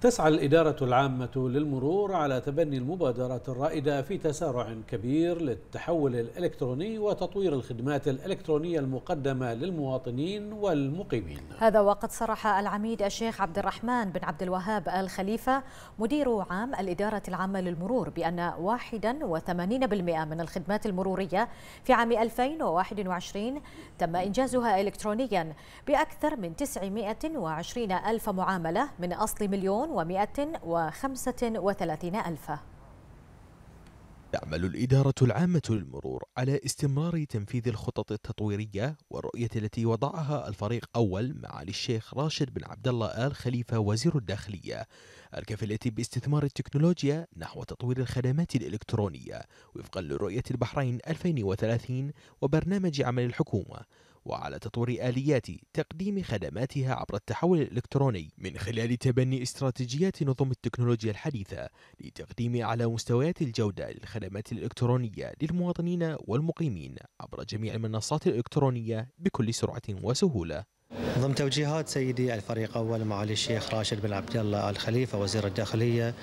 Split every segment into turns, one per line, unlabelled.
تسعى الإدارة العامة للمرور على تبني المبادرات الرائدة في تسارع كبير للتحول الإلكتروني وتطوير الخدمات الإلكترونية المقدمة للمواطنين والمقيمين
هذا وقد صرح العميد الشيخ عبد الرحمن بن عبد الوهاب الخليفة مدير عام الإدارة العامة للمرور بأن 81% من الخدمات المرورية في عام 2021 تم إنجازها إلكترونيا بأكثر من 920 ألف معاملة من أصل مليون ومائة ألفا
تعمل الإدارة العامة للمرور على استمرار تنفيذ الخطط التطويرية والرؤية التي وضعها الفريق أول معالي الشيخ راشد بن عبد الله آل خليفة وزير الداخلية الكفيلة باستثمار التكنولوجيا نحو تطوير الخدمات الإلكترونية وفقا لرؤية البحرين 2030 وبرنامج عمل الحكومة وعلى تطوير آليات تقديم خدماتها عبر التحول الإلكتروني من خلال تبني استراتيجيات نظم التكنولوجيا الحديثة لتقديم أعلى مستويات الجودة للخدمات الإلكترونية للمواطنين والمقيمين عبر جميع المنصات الإلكترونية بكل سرعة
وسهولة. ضمن توجيهات سيدي الفريق اول معالي الشيخ راشد بن عبد الله الخليفه وزير الداخليه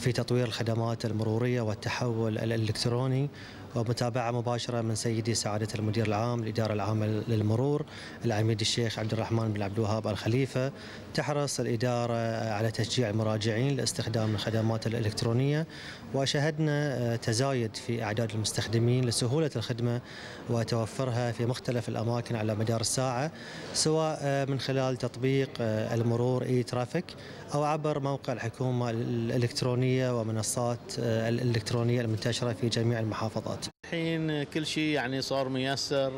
في تطوير الخدمات المروريه والتحول الالكتروني ومتابعه مباشره من سيدي سعاده المدير العام الاداره العامه للمرور العميد الشيخ عبد الرحمن بن عبد الوهاب الخليفه تحرص الاداره على تشجيع المراجعين لاستخدام الخدمات الالكترونيه وشهدنا آه، تزايد في اعداد المستخدمين لسهوله الخدمه وتوفرها في مختلف الاماكن على مدار الساعه سواء آه، من خلال تطبيق آه، المرور اي ترافيك او عبر موقع الحكومه الالكترونيه ومنصات آه، الالكترونيه المنتشره في جميع المحافظات.
الحين كل شيء يعني صار ميسر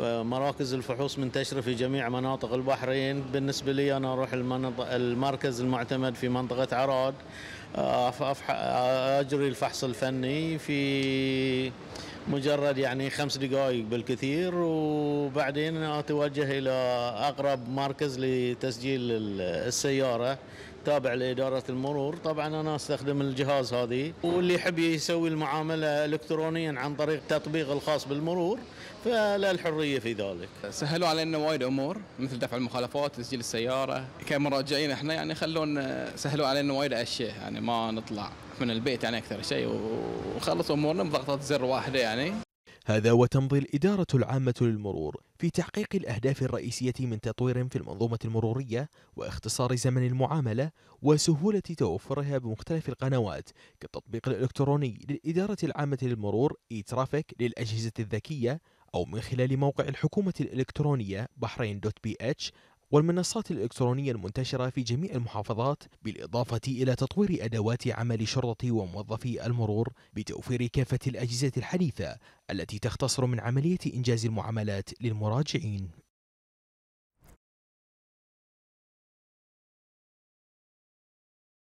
آه، مراكز الفحوص منتشره في جميع مناطق البحرين بالنسبه لي انا اروح المركز المعتمد في منطقه عراد اجري الفحص الفني في مجرد يعني خمس دقائق بالكثير وبعدين اتوجه الى اقرب مركز لتسجيل السياره تابع لاداره المرور طبعا انا استخدم الجهاز هذه واللي يحب يسوي المعامله الكترونيا عن طريق تطبيق الخاص بالمرور فلا الحريه في ذلك. سهلوا علينا وايد امور مثل دفع المخالفات تسجيل السياره كمراجعين احنا يعني خلونا سهلوا علينا وايد اشياء يعني ما نطلع من البيت يعني اكثر شيء وخلص امورنا بضغطه زر واحده يعني
هذا وتمضي الإدارة العامة للمرور في تحقيق الأهداف الرئيسية من تطوير في المنظومة المرورية واختصار زمن المعاملة وسهولة توفرها بمختلف القنوات كالتطبيق الإلكتروني للإدارة العامة للمرور إي ترافيك للأجهزة الذكية أو من خلال موقع الحكومة الإلكترونية بحرين دوت بي اتش والمنصات الإلكترونية المنتشرة في جميع المحافظات بالإضافة إلى تطوير أدوات عمل شرطة وموظفي المرور بتوفير كافة الأجهزة الحديثة التي تختصر من عملية إنجاز المعاملات للمراجعين